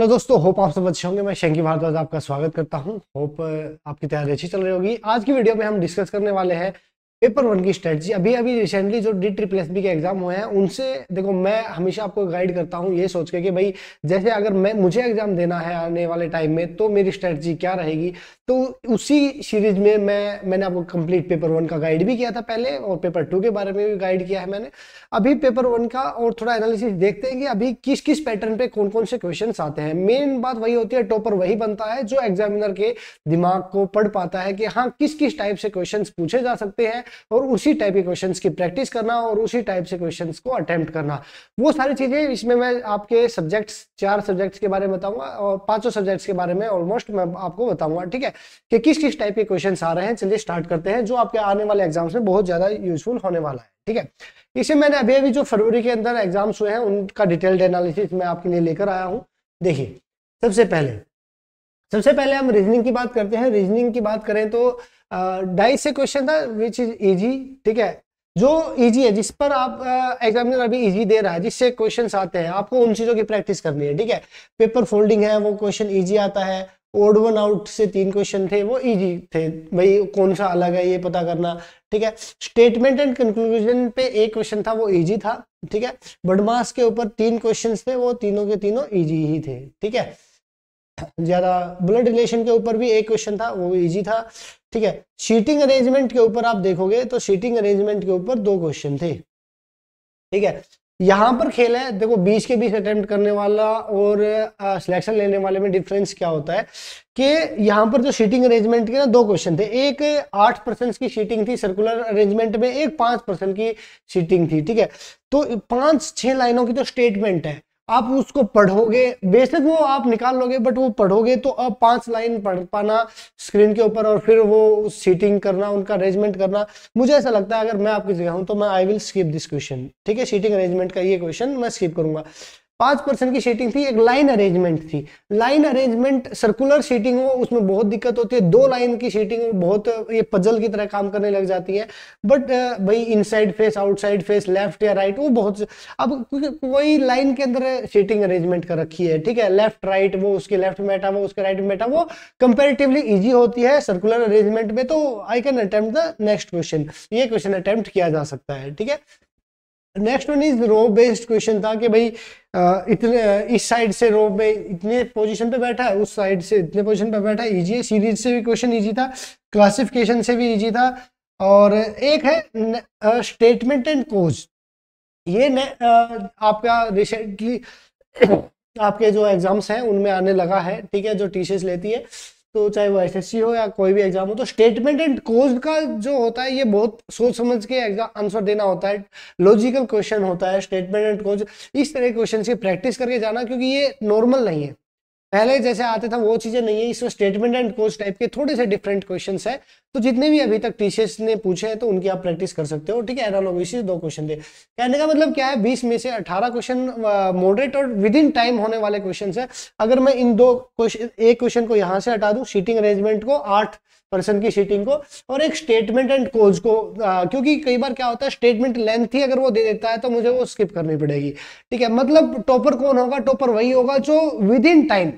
hello दोस्तों hope आप सब अच्छे होंगे मैं शंकी भारद्वाज आपका स्वागत करता हूं होप आपकी तैयारी अच्छी चल रही होगी आज की वीडियो में हम डिस्कस करने वाले हैं पेपर वन की स्ट्रेटजी अभी अभी रिसेंटली जो डी ट्रिपल एस बी के एग्जाम हुए हैं उनसे देखो मैं हमेशा आपको गाइड करता हूँ ये सोच के कि भाई जैसे अगर मैं मुझे एग्जाम देना है आने वाले टाइम में तो मेरी स्ट्रेटजी क्या रहेगी तो उसी सीरीज में मैं मैंने आपको कंप्लीट पेपर वन का गाइड भी किया था पहले और पेपर टू के बारे में भी गाइड किया है मैंने अभी पेपर वन का और थोड़ा एनालिसिस देखते हैं कि अभी किस किस पैटर्न पे कौन कौन से क्वेश्चन आते हैं मेन बात वही होती है टॉपर वही बनता है जो एग्जामिनर के दिमाग को पढ़ पाता है कि हाँ किस किस टाइप से क्वेश्चन पूछे जा सकते हैं और उसी टाइप के क्वेश्चन की प्रैक्टिस करना और उसी टाइप से क्वेश्चन को अटेम्प्ट करना वो सारी चीज़ें इसमें मैं आपके सब्जेक्ट्स चार सब्जेक्ट्स के बारे में बताऊंगा और पांचों सब्जेक्ट्स के बारे में ऑलमोस्ट मैं आपको बताऊंगा ठीक है कि किस किस टाइप के क्वेश्चन आ रहे हैं चलिए स्टार्ट करते हैं जो आपके आने वाले एग्जाम्स में बहुत ज़्यादा यूजफुल होने वाला है ठीक है इसे मैंने अभी अभी जो फरवरी के अंदर एग्जाम्स हुए हैं उनका डिटेल्ड एनालिसिस मैं आपके लिए लेकर आया हूँ देखिए सबसे पहले सबसे पहले हम रीजनिंग की बात करते हैं रीजनिंग की बात करें तो डाइस से क्वेश्चन था विच इज इजी ठीक है जो इजी है जिस पर आप एग्जामिनर अभी इजी दे रहा है जिससे क्वेश्चन आते हैं आपको उन चीज़ों की प्रैक्टिस करनी है ठीक है पेपर फोल्डिंग है वो क्वेश्चन ईजी आता है ओड वन आउट से तीन क्वेश्चन थे वो इजी थे भाई कौन सा अलग है ये पता करना ठीक है स्टेटमेंट एंड कंक्लूजन पे एक क्वेश्चन था वो इजी था ठीक है बडमास के ऊपर तीन क्वेश्चन थे वो तीनों के तीनों इजी ही थे ठीक है ज़्यादा ब्लड रिलेशन के ऊपर भी एक क्वेश्चन था वो इजी था ठीक है सीटिंग अरेंजमेंट के ऊपर आप देखोगे तो सीटिंग अरेंजमेंट के ऊपर दो क्वेश्चन थे ठीक है यहां पर खेल है देखो बीस के बीस अटेम्प्ट करने वाला और सिलेक्शन लेने वाले में डिफरेंस क्या होता है कि यहां पर जो सीटिंग अरेंजमेंट के ना दो क्वेश्चन थे एक आठ परसेंट की सीटिंग थी सर्कुलर अरेंजमेंट में एक पांच परसेंट की सीटिंग थी ठीक है तो पांच छह लाइनों की तो स्टेटमेंट है आप उसको पढ़ोगे बेशक वो आप निकाल लोगे बट वो पढ़ोगे तो अब पांच लाइन पढ़ पाना स्क्रीन के ऊपर और फिर वो सीटिंग करना उनका अरेंजमेंट करना मुझे ऐसा लगता है अगर मैं आपकी जगह हूं तो मैं I will skip this question ठीक है सीटिंग अरेंजमेंट का ये क्वेश्चन मैं स्किप करूंगा पांच परसेंट की शेटिंग थी एक लाइन अरेंजमेंट थी लाइन अरेंजमेंट सर्कुलर शेटिंग हो उसमें बहुत दिक्कत होती है दो लाइन की शेटिंग बहुत ये पजल की तरह काम करने लग जाती है बट भाई inside face outside face left या राइट वो बहुत अब कोई लाइन के अंदर शेटिंग अरेंजमेंट कर रखी है ठीक है लेफ्ट राइट वो उसके लेफ्ट में बैठा वो उसके राइट में बैठा वो कंपेरेटिवली ईजी होती है सर्कुलर अरेंजमेंट में तो I can attempt the next question ये क्वेश्चन अटेम्प्ट किया जा सकता है ठीक है next one is row based question था कि भाई इतने इस साइड से रो में इतने पोजीशन पे बैठा है उस साइड से इतने पोजीशन पे बैठा है इजी है सीरीज से भी क्वेश्चन इजी था क्लासिफिकेशन से भी इजी था और एक है स्टेटमेंट एंड कोज ये ने, आपका रिसेंटली आपके जो एग्जाम्स हैं उनमें आने लगा है ठीक है जो टीचर्स लेती है तो चाहे वो एस हो या कोई भी एग्जाम हो तो स्टेटमेंट एंड कोज का जो होता है ये बहुत सोच समझ के एग्जाम आंसर देना होता है लॉजिकल क्वेश्चन होता है स्टेटमेंट एंड कोज इस तरह के क्वेश्चन की प्रैक्टिस करके जाना क्योंकि ये नॉर्मल नहीं है पहले जैसे आते था वो चीजें नहीं है इसमें स्टेटमेंट एंड कोर्स टाइप के थोड़े से डिफरेंट क्वेश्चन है तो जितने भी अभी तक टीचर्स ने पूछे हैं तो उनकी आप प्रैक्टिस कर सकते हो ठीक है एनालॉगिसिस दो क्वेश्चन दे कहने का मतलब क्या है बीस में से अठारह क्वेश्चन मॉडरेट और विद इन टाइम होने वाले क्वेश्चन है अगर मैं इन दो क्वेश्चन एक क्वेश्चन को यहाँ से हटा दू सीटिंग अरेंजमेंट को आठ पर्सन की शीटिंग को और एक स्टेटमेंट एंड कोज को आ, क्योंकि कई बार क्या होता है स्टेटमेंट लेंथ ही अगर वो दे देता है तो मुझे वो स्किप करनी पड़ेगी ठीक है मतलब टॉपर कौन होगा टॉपर वही होगा जो विद इन टाइम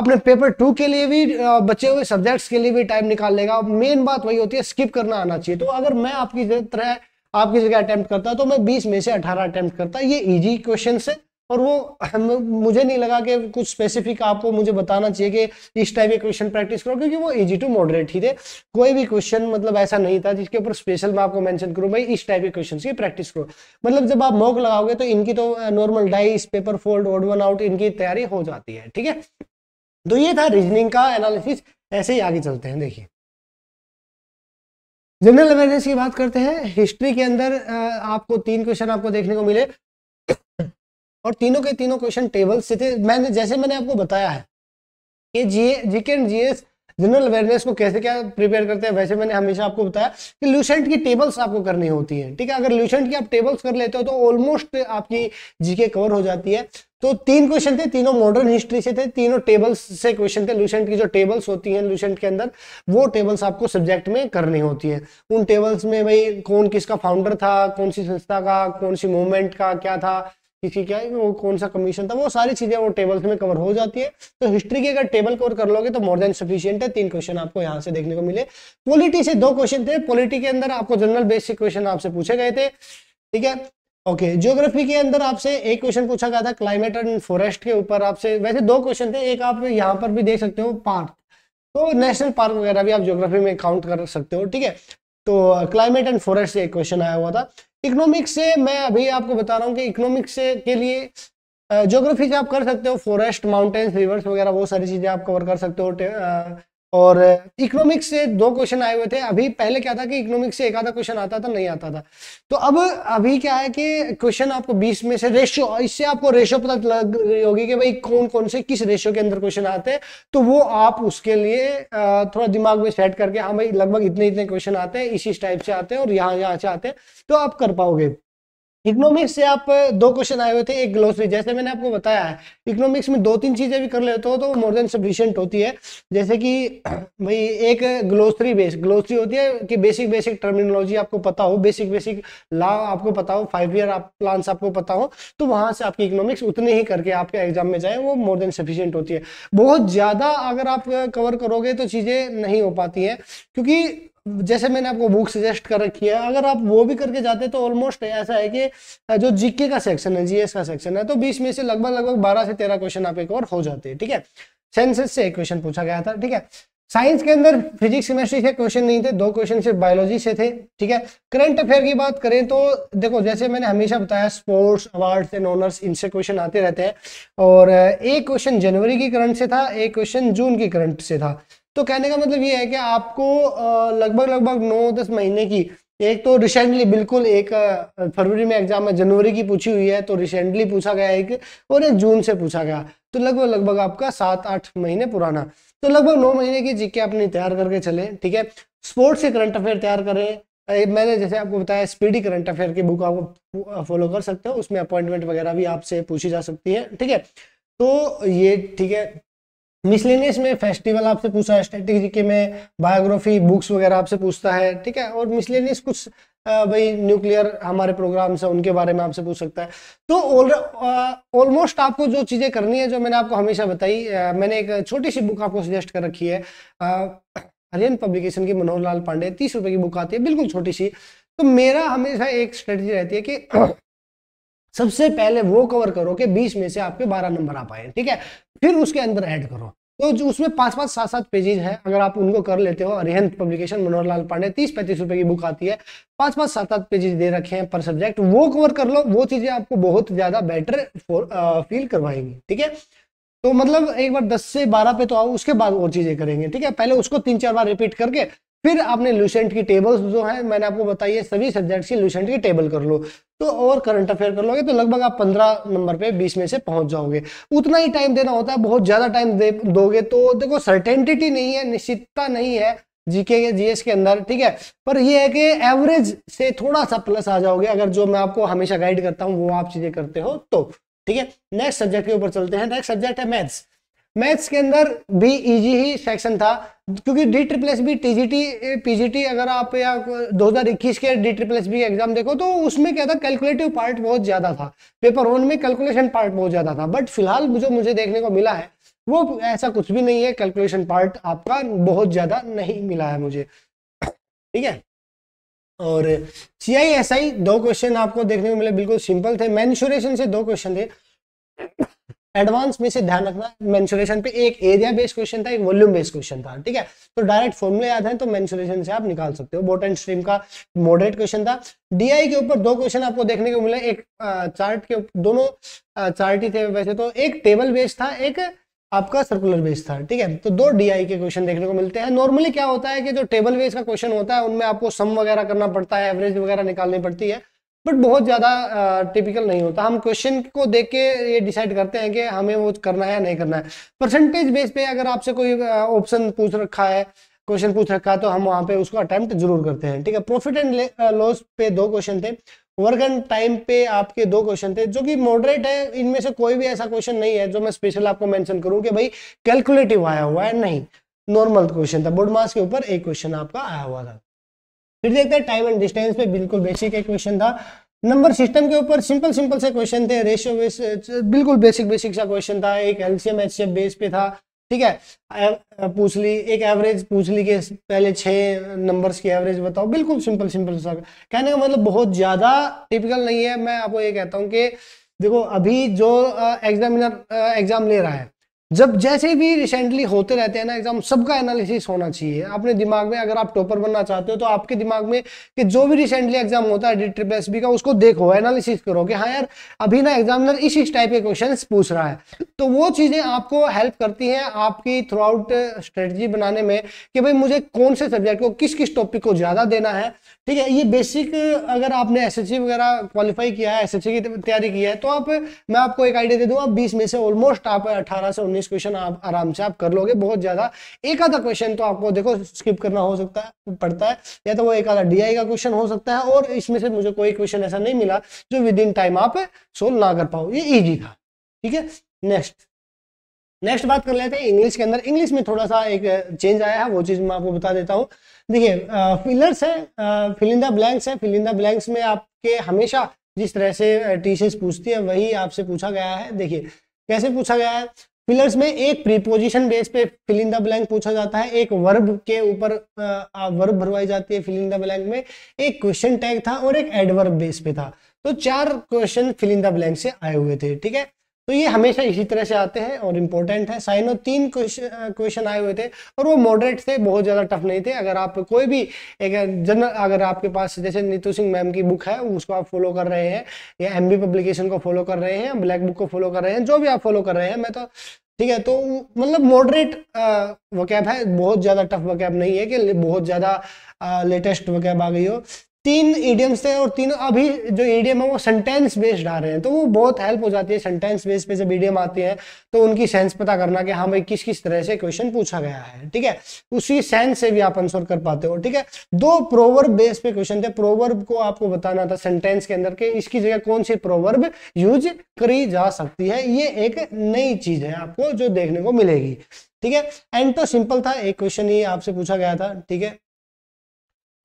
अपने पेपर टू के लिए भी बचे हुए सब्जेक्ट्स के लिए भी टाइम निकाल लेगा मेन बात वही होती है स्किप करना आना चाहिए तो अगर मैं आपकी तरह आपकी जगह अटेम्प्ट करता तो मैं 20 में से 18 अटेम्प्ट करता ये इजी क्वेश्चन है और वो हम मुझे नहीं लगा कि कुछ स्पेसिफिक आपको मुझे बताना चाहिए कि इस टाइप के क्वेश्चन प्रैक्टिस करो क्योंकि वो इजी टू मॉडरेट ही थे कोई भी क्वेश्चन मतलब ऐसा नहीं था जिसके ऊपर स्पेशल मैं आपको मेंशन करूँ भाई इस टाइप के क्वेश्चन की प्रैक्टिस करो मतलब जब आप मॉक लगाओगे तो इनकी तो normal dice paper fold odd one out इनकी तैयारी हो जाती है ठीक है तो ये था रीजनिंग का एनालिसिस ऐसे ही आगे चलते हैं देखिए जनरल अवेयरनेस की बात करते हैं हिस्ट्री के अंदर आपको तीन क्वेश्चन आपको देखने को मिले और तीनों के तीनों क्वेश्चन टेबल थे मैंने जैसे मैंने आपको बताया है कि GA GK and GS general awareness को कैसे क्या प्रिपेयर करते हैं वैसे मैंने हमेशा आपको बताया कि लूसेंट की टेबल्स आपको करनी होती है ठीक है अगर लूसेंट की आप टेबल्स कर लेते हो तो ऑलमोस्ट आपकी जीके कवर हो जाती है तो तीन क्वेश्चन थे तीनों मॉडर्न हिस्ट्री से थे तीनों टेबल्स से क्वेश्चन थे लूसेंट की जो टेबल्स होती हैं लूसेंट के अंदर वो टेबल्स आपको सब्जेक्ट में करनी होती है उन टेबल्स में भाई कौन किसका फाउंडर था कौन सी संस्था का कौन सी मूवमेंट का क्या था किसी क्या वो कौन सा कमीशन था वो सारी चीजें वो टेबल्स में कवर हो जाती है तो हिस्ट्री की अगर टेबल कवर कर लोगे तो मोर देन सफिशियंट है तीन क्वेश्चन आपको यहाँ से देखने को मिले पॉलिटी से दो क्वेश्चन थे पॉलिटी के अंदर आपको जनरल बेसिक क्वेश्चन आपसे पूछे गए थे ठीक है ओके okay, ज्योग्राफी के अंदर आपसे एक क्वेश्चन पूछा गया था क्लाइमेट एंड फॉरेस्ट के ऊपर आपसे वैसे दो क्वेश्चन थे एक आप यहाँ पर भी देख सकते हो पार्क तो नेशनल पार्क वगैरह भी आप ज्योग्राफी में काउंट कर सकते हो ठीक है तो क्लाइमेट एंड फॉरेस्ट से एक क्वेश्चन आया हुआ था इकोनॉमिक्स से मैं अभी आपको बता रहा हूँ कि इकोनॉमिक्स के लिए ज्योग्राफी से आप कर सकते हो फॉरेस्ट माउंटेन्स रिवर्स वगैरह वो सारी चीज़ें आप कवर कर सकते हो और इकोनॉमिक्स uh, से दो क्वेश्चन आए हुए थे अभी पहले क्या था कि इकोनॉमिक्स से एक आधा क्वेश्चन आता था नहीं आता था तो अब अभी क्या है कि क्वेश्चन आपको 20 में से रेशो इससे आपको रेशो पता लग रही होगी कि भाई कौन कौन से किस रेशो के अंदर क्वेश्चन आते हैं तो वो आप उसके लिए uh, थोड़ा दिमाग में सेट करके हाँ भाई लगभग इतने इतने क्वेश्चन आते हैं इसी टाइप से आते हैं और यहाँ यहाँ से आते हैं तो आप कर पाओगे इकोनॉमिक्स से आप दो क्वेश्चन आए हुए थे एक ग्लोसरी जैसे मैंने आपको बताया है इकोनॉमिक्स में दो तीन चीजें भी कर लेते हो तो मोर देन सफिशियंट होती है जैसे कि भाई एक ग्लोसरी बेस ग्लोसरी होती है कि बेसिक बेसिक टर्मिनोलॉजी आपको पता हो बेसिक बेसिक लॉ आपको पता हो फाइव ईयर आप प्लान्स आपको पता हो तो वहां से आपकी इकोनॉमिक्स उतने ही करके आपके एग्जाम में जाए वो मोर देन सफिशियंट होती है बहुत ज्यादा अगर आप कवर करोगे तो चीजें नहीं हो पाती है क्योंकि जैसे मैंने आपको बुक सजेस्ट कर रखी है अगर आप वो भी करके जाते हैं तो ऑलमोस्ट ऐसा है कि जो जीके का सेक्शन है जीएस का सेक्शन है तो बीस में से लगभग लगभग बारह से तेरह क्वेश्चन आपके कवर हो जाते हैं ठीक है सेंसेस से एक क्वेश्चन पूछा गया था ठीक है साइंस के अंदर फिजिक्स केमिस्ट्री से क्वेश्चन नहीं थे दो क्वेश्चन सिर्फ बायोलॉजी से थे ठीक है करंट अफेयर की बात करें तो देखो जैसे मैंने हमेशा बताया स्पोर्ट्स अवार्ड्स एंड ऑनर्स इनसे क्वेश्चन आते रहते हैं और एक क्वेश्चन जनवरी की करंट से था एक क्वेश्चन जून की करंट से था तो कहने का मतलब ये है कि आपको लगभग लगभग नौ दस महीने की एक तो रिसेंटली बिल्कुल एक फरवरी में एग्जाम है जनवरी की पूछी हुई है तो रिसेंटली पूछा गया एक और एक जून से पूछा गया तो लगभग लगभग आपका सात आठ महीने पुराना तो लगभग नौ महीने की जीके अपनी तैयार करके चले ठीक है स्पोर्ट्स से करंट अफेयर तैयार करें मैंने जैसे आपको बताया स्पीडी करंट अफेयर की बुक आप फॉलो कर सकते हो उसमें अपॉइंटमेंट वगैरह भी आपसे पूछी जा सकती है ठीक है तो ये ठीक है मिसलिनियस में फेस्टिवल आपसे पूछा है स्ट्रेटेजी के में बायोग्राफी बुक्स वगैरह आपसे पूछता है ठीक है और मिसलिनियस कुछ भाई न्यूक्लियर हमारे प्रोग्राम्स है उनके बारे में आपसे पूछ सकता है तो ऑलमोस्ट आपको जो चीज़ें करनी है जो मैंने आपको हमेशा बताई मैंने एक छोटी सी बुक आपको सजेस्ट कर रखी है हरियन पब्लिकेशन की मनोहर लाल पांडे तीस रुपए की बुक आती है बिल्कुल छोटी सी तो मेरा हमेशा एक स्ट्रेटजी रहती है कि सबसे पहले वो कवर करो कि 20 में से आपके 12 नंबर आ पाए ठीक है फिर उसके अंदर ऐड करो तो जो उसमें पांच पाँच सात सात पेजेज है अगर आप उनको कर लेते हो अरिहंत पब्लिकेशन मनोहर लाल पांडे तीस पैंतीस रुपए की बुक आती है पांच पांच सात सात पेजेज दे रखे हैं पर सब्जेक्ट वो कवर कर लो वो चीज़ें आपको बहुत ज़्यादा बेटर फील करवाएंगी ठीक है तो मतलब एक बार दस से बारह पे तो आओ उसके बाद और चीज़ें करेंगे ठीक है पहले उसको तीन चार बार रिपीट करके फिर आपने लुसेंट की टेबल्स जो है मैंने आपको बताई है सभी सब्जेक्ट्स की लूसेंट की टेबल कर लो तो और करंट अफेयर कर लोगे तो लगभग आप पंद्रह नंबर पे बीस में से पहुंच जाओगे उतना ही टाइम देना होता है बहुत ज्यादा टाइम दे दोगे तो देखो सर्टेनिटी नहीं है निश्चितता नहीं है जीके के जीएस के अंदर ठीक है पर यह है कि एवरेज से थोड़ा सा प्लस आ जाओगे अगर जो मैं आपको हमेशा गाइड करता हूँ वो आप चीजें करते हो तो ठीक है नेक्स्ट सब्जेक्ट के ऊपर चलते हैं नेक्स्ट सब्जेक्ट है मैथ्स मैथ्स के अंदर भी इजी ही सेक्शन था क्योंकि D triple S B TGT PGT अगर आप या 2021 के D triple S B exam देखो तो उसमें क्या था कैलकुलेटिव पार्ट बहुत ज्यादा था पेपर वन में कैलकुलेशन पार्ट बहुत ज्यादा था बट फिलहाल जो मुझे देखने को मिला है वो ऐसा कुछ भी नहीं है कैलकुलेशन पार्ट आपका बहुत ज्यादा नहीं मिला है मुझे ठीक है और सी आई एस आई दो क्वेश्चन आपको देखने को मिले बिल्कुल सिंपल थे मैन्शुरेशन से दो क्वेश्चन थे एडवांस में से ध्यान रखना मेंसुरेशन पे एक एरिया बेस्ड क्वेश्चन था एक वॉल्यूम बेस्ड क्वेश्चन था ठीक है तो डायरेक्ट फॉर्मूले याद है तो मेंसुरेशन से आप निकाल सकते हो बोट एंड स्ट्रीम का मॉडरेट क्वेश्चन था डीआई के ऊपर दो क्वेश्चन आपको देखने को मिले एक चार्ट के दोनों चार्ट ही थे वैसे तो एक टेबल बेस्ड था एक आपका सर्कुलर बेस था ठीक है तो दो डीआई के क्वेश्चन देखने को मिलते हैं नॉर्मली क्या होता है कि जो टेबल बेस का क्वेश्चन होता है उनमें आपको सम वगैरह करना पड़ता है एवरेज वगैरह निकालनी पड़ती है बट बहुत ज़्यादा टिपिकल नहीं होता हम क्वेश्चन को देख के ये डिसाइड करते हैं कि हमें वो करना है या नहीं करना है परसेंटेज बेस पे अगर आपसे कोई ऑप्शन पूछ रखा है क्वेश्चन पूछ रखा है तो हम वहाँ पे उसको अटेम्प्ट जरूर करते हैं ठीक है प्रॉफिट एंड लॉस पे दो क्वेश्चन थे वर्क एंड टाइम पे आपके दो क्वेश्चन थे जो कि मॉडरेट है इनमें से कोई भी ऐसा क्वेश्चन नहीं है जो मैं स्पेशल आपको मैंशन करूँ कि भाई कैलकुलेटिव आया हुआ है नहीं नॉर्मल क्वेश्चन था बुड मास के ऊपर एक क्वेश्चन आपका आया हुआ था फिर देखते हैं टाइम एंड डिस्टेंस पे बिल्कुल बेसिक एक क्वेश्चन था नंबर सिस्टम के ऊपर सिंपल सिंपल से क्वेश्चन थे रेशियो बिल्कुल बेसिक बेसिक सा क्वेश्चन था एक एलसीएम एच बेस पे था ठीक है पूछ ली एक एवरेज पूछ ली कि पहले छह नंबर्स की एवरेज बताओ बिल्कुल सिंपल सिंपल सा कहने का मतलब बहुत ज़्यादा टिपिकल नहीं है मैं आपको ये कहता हूँ कि देखो अभी जो एग्जामिनर एग्जाम ले रहा है जब जैसे भी रिसेंटली होते रहते हैं ना एग्जाम सबका एनालिसिस होना चाहिए अपने दिमाग में अगर आप टॉपर बनना चाहते हो तो आपके दिमाग में कि जो भी रिसेंटली एग्जाम होता है ट्रिप एस का उसको देखो एनालिसिस करो कि हाँ यार अभी ना एग्जामिनर इस इस टाइप के क्वेश्चन पूछ रहा है तो वो चीज़ें आपको हेल्प करती हैं आपकी थ्रू आउट स्ट्रेटजी बनाने में कि भाई मुझे कौन से सब्जेक्ट को किस किस टॉपिक को ज़्यादा देना है ठीक है ये बेसिक अगर आपने एस वगैरह क्वालिफाई किया है एस की तैयारी की है तो आप मैं आपको एक आइडिया दे दूँ आप बीस में से ऑलमोस्ट आप अठारह से उन्नीस बीस क्वेश्चन आप आराम से आप कर लोगे बहुत ज्यादा एक आधा क्वेश्चन तो आपको देखो स्किप करना हो सकता है पड़ता है या तो वो एक आधा डीआई का क्वेश्चन हो सकता है और इसमें से मुझे कोई क्वेश्चन ऐसा नहीं मिला जो विद इन टाइम आप सोल्व ना कर पाओ ये ईजी था ठीक है नेक्स्ट नेक्स्ट बात कर लेते हैं इंग्लिश के अंदर इंग्लिश में थोड़ा सा एक चेंज आया है वो चीज़ मैं आपको बता देता हूँ देखिए फिलर्स है फिलिंदा ब्लैंक्स है फिलिंदा ब्लैंक्स में आपके हमेशा जिस तरह से टीचर्स पूछती है वही आपसे पूछा गया है देखिए कैसे पूछा गया है फिलर्स में एक प्रीपोजिशन बेस पे फिलिंग द ब्लैंक पूछा जाता है एक वर्ब के ऊपर वर्ब भरवाई जाती है फिलिंग द ब्लैंक में एक क्वेश्चन टैग था और एक एडवर्ब बेस पे था तो चार क्वेश्चन फिलिंग द ब्लैंक से आए हुए थे ठीक है तो ये हमेशा इसी तरह से आते हैं और इम्पोर्टेंट है साइनो तीन क्वेश्चन आए हुए थे और वो मॉडरेट थे बहुत ज़्यादा टफ नहीं थे अगर आप कोई भी एक जनरल अगर आपके पास जैसे नीतू सिंह मैम की बुक है उसको आप फॉलो कर रहे हैं या एम पब्लिकेशन को फॉलो कर रहे हैं ब्लैक बुक को फॉलो कर रहे हैं जो भी आप फॉलो कर रहे हैं मैं तो ठीक है तो मतलब मॉडरेट वकैब है बहुत ज़्यादा टफ वकैब नहीं है कि बहुत ज़्यादा लेटेस्ट वकैब आ गई हो तीन ईडियम्स थे और तीनों अभी जो ईडियम है वो सेंटेंस बेस्ड आ रहे हैं तो वो बहुत हेल्प हो जाती है सेंटेंस बेस पे जब ईडियम आते हैं तो उनकी सेंस पता करना कि हाँ भाई किस किस तरह से क्वेश्चन पूछा गया है ठीक है उसी सेंस से भी आप आंसर कर पाते हो ठीक है दो प्रोवर्ब बेस पे क्वेश्चन थे प्रोवर्ब को आपको बताना था सेंटेंस के अंदर के इसकी जगह कौन सी प्रोवर्ब यूज करी जा सकती है ये एक नई चीज है आपको जो देखने को मिलेगी ठीक है एंड तो सिंपल था एक क्वेश्चन ही आपसे पूछा गया था ठीक है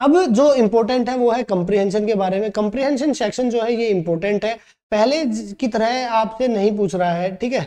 अब जो इम्पोर्टेंट है वो है कंप्रीहेंशन के बारे में कंप्रीहेंशन सेक्शन जो है ये इम्पोर्टेंट है पहले की तरह आपसे नहीं पूछ रहा है ठीक है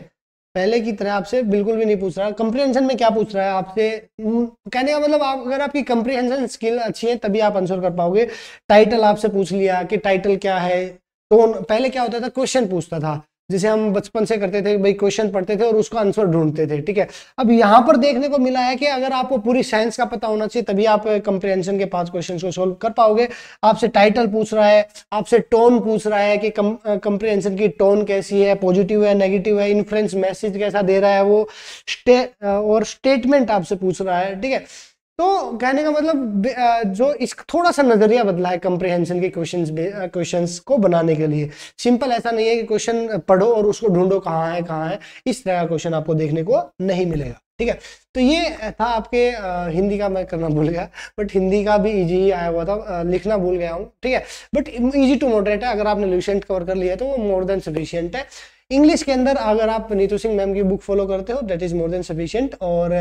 पहले की तरह आपसे बिल्कुल भी नहीं पूछ रहा कंप्रीहेंशन में क्या पूछ रहा है आपसे हम्म, कहने का मतलब आप अगर आपकी कंप्रीहेंशन स्किल अच्छी है तभी आप आंसर कर पाओगे टाइटल आपसे पूछ लिया कि टाइटल क्या है टोन पहले क्या होता था क्वेश्चन पूछता था जिसे हम बचपन से करते थे भाई क्वेश्चन पढ़ते थे और उसका आंसर ढूंढते थे ठीक है अब यहाँ पर देखने को मिला है कि अगर आपको पूरी साइंस का पता होना चाहिए तभी आप कंप्रेंशन के पांच क्वेश्चन को सोल्व कर पाओगे आपसे टाइटल पूछ रहा है आपसे टोन पूछ रहा है कि कंप्रेंशन की टोन कैसी है पॉजिटिव है नेगेटिव है इन्फ्लुएंस मैसेज कैसा दे रहा है वो स्टे और स्टेटमेंट आपसे पूछ रहा है ठीक है तो कहने का मतलब जो इस थोड़ा सा नजरिया बदला है कंप्रिहेंशन के क्वेश्चंस क्वेश्चंस को बनाने के लिए सिंपल ऐसा नहीं है कि क्वेश्चन पढ़ो और उसको ढूंढो कहाँ है कहाँ है इस तरह का क्वेश्चन आपको देखने को नहीं मिलेगा ठीक है तो ये था आपके हिंदी का मैं करना भूल गया बट हिंदी का भी इजी ही आया हुआ था लिखना भूल गया हूँ ठीक है बट इजी टू मॉडरेट है अगर आपने लूसेंट कवर कर लिया तो वो मोर देन सफिशियंट है इंग्लिश के अंदर अगर आप नीतू सिंह मैम की बुक फॉलो करते हो that is more than sufficient और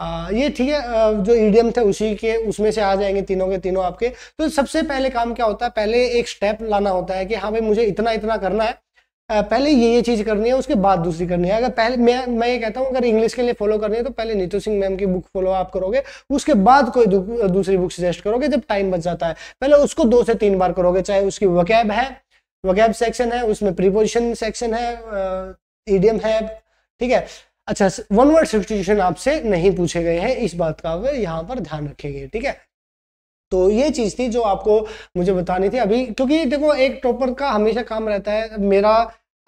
आ, ये ठीक है जो ईडियम e थे उसी के उसमें से आ जाएंगे तीनों के तीनों आपके तो सबसे पहले काम क्या होता है पहले एक स्टेप लाना होता है कि हाँ भाई मुझे इतना इतना करना है पहले ये ये चीज़ करनी है उसके बाद दूसरी करनी है अगर पहले मैं मैं ये कहता हूँ अगर इंग्लिश के लिए फॉलो करनी है तो पहले नीतू सिंह मैम की बुक फॉलो आप करोगे उसके बाद कोई दू, दूसरी बुक सजेस्ट करोगे जब टाइम बच जाता है पहले उसको दो से तीन बार करोगे चाहे उसकी वकैब है वकैब सेक्शन है उसमें प्रीपोजिशन सेक्शन है ईडियम e है ठीक है अच्छा वन वर्ड सब्सटीट्यूशन आपसे नहीं पूछे गए हैं इस बात का अगर यहाँ पर ध्यान रखेंगे ठीक है तो ये चीज़ थी जो आपको मुझे बतानी थी अभी क्योंकि देखो एक टॉपर का हमेशा काम रहता है मेरा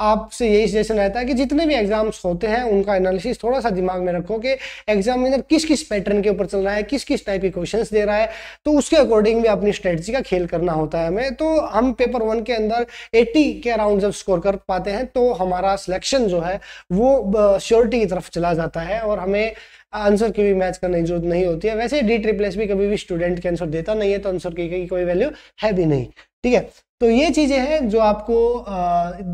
आपसे यही सजेशन रहता है कि जितने भी एग्जाम्स होते हैं उनका एनालिसिस थोड़ा सा दिमाग में रखो कि एग्जामिनर किस किस पैटर्न के ऊपर चल रहा है किस किस टाइप के क्वेश्चन दे रहा है तो उसके अकॉर्डिंग भी अपनी स्ट्रेटजी का खेल करना होता है हमें तो हम पेपर वन के अंदर 80 के अराउंड जब स्कोर कर पाते हैं तो हमारा सिलेक्शन जो है वो श्योरिटी की तरफ चला जाता है और हमें आंसर की भी मैच करने की जरूरत नहीं होती है वैसे डी ट्रिप्लेस भी कभी भी स्टूडेंट के आंसर देता नहीं है तो आंसर की कोई वैल्यू है भी नहीं ठीक है तो ये चीज़ें हैं जो आपको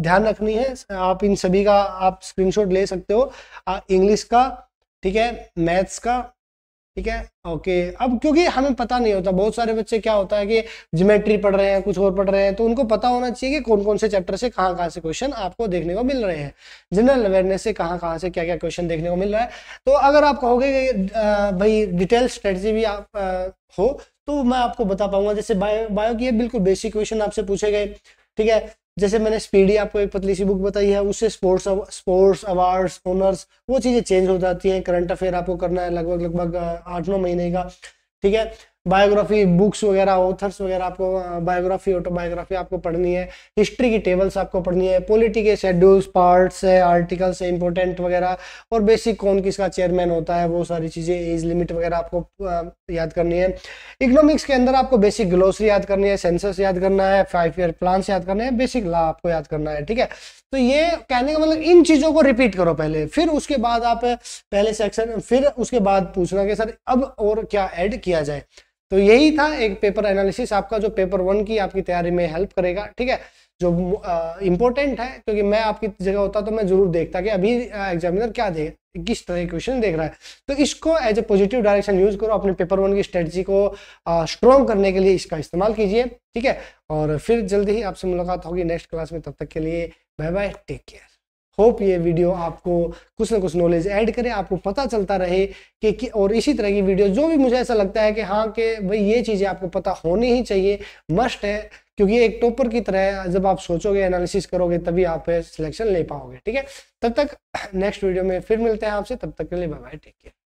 ध्यान रखनी है आप इन सभी का आप स्क्रीनशॉट ले सकते हो इंग्लिश का ठीक है मैथ्स का ठीक है ओके अब क्योंकि हमें पता नहीं होता बहुत सारे बच्चे क्या होता है कि ज्योमेट्री पढ़ रहे हैं कुछ और पढ़ रहे हैं तो उनको पता होना चाहिए कि कौन कौन से चैप्टर से कहाँ कहाँ से क्वेश्चन आपको देखने को मिल रहे हैं जनरल अवेयरनेस से कहाँ कहाँ से क्या क्या क्वेश्चन देखने को मिल रहा है तो अगर आप कहोगे कि भाई डिटेल स्ट्रेटजी भी आप आ, हो तो मैं आपको बता पाऊंगा जैसे बायो बायो की बिल्कुल बेसिक क्वेश्चन आपसे पूछे गए ठीक है जैसे मैंने स्पीडी आपको एक पतली सी बुक बताई है उससे स्पोर्ट्स स्पोर्ट्स अवार्ड्स ऑनर्स वो चीज़ें चेंज हो जाती हैं करंट अफेयर आपको करना है लगभग लगभग आठ नौ महीने का ठीक है बायोग्राफी बुक्स वगैरह ऑथर्स वगैरह आपको बायोग्राफी ऑटोबायोग्राफी आपको पढ़नी है हिस्ट्री की टेबल्स आपको पढ़नी है पॉलिटी के शेड्यूल्स पार्ट्स है आर्टिकल्स है इंपॉर्टेंट वगैरह और बेसिक कौन किसका चेयरमैन होता है वो सारी चीज़ें एज लिमिट वगैरह आपको याद करनी है इकोनॉमिक्स के अंदर आपको बेसिक ग्लोसरी याद करनी है सेंसस याद करना है फाइव ईयर प्लान्स याद करना है बेसिक लॉ आपको याद करना है ठीक है तो ये कहने का मतलब इन चीज़ों को रिपीट करो पहले फिर उसके बाद आप पहले सेक्शन फिर उसके बाद पूछना कि सर अब और क्या ऐड किया जाए तो यही था एक पेपर एनालिसिस आपका जो पेपर वन की आपकी तैयारी में हेल्प करेगा ठीक है जो इम्पोर्टेंट है क्योंकि मैं आपकी जगह होता तो मैं जरूर देखता कि अभी एग्जामिनर क्या दे किस तरह के क्वेश्चन देख रहा है तो इसको as a positive direction use करो अपने पेपर वन की स्ट्रेटजी को स्ट्रॉन्ग करने के लिए इसका इस्तेमाल कीजिए ठीक है और फिर जल्दी ही आपसे मुलाकात होगी नेक्स्ट क्लास में तब तक के लिए bye bye take care hope ये वीडियो आपको कुछ ना कुछ नॉलेज ऐड करे आपको पता चलता रहे कि, और इसी तरह की वीडियो जो भी मुझे ऐसा लगता है कि हाँ कि भाई ये चीज़ें आपको पता होनी ही चाहिए मस्ट है क्योंकि एक टॉपर की तरह जब आप सोचोगे एनालिसिस करोगे तभी आप सिलेक्शन ले पाओगे ठीक है तब तक नेक्स्ट वीडियो में फिर मिलते हैं आपसे तब तक के लिए बाय टेक केयर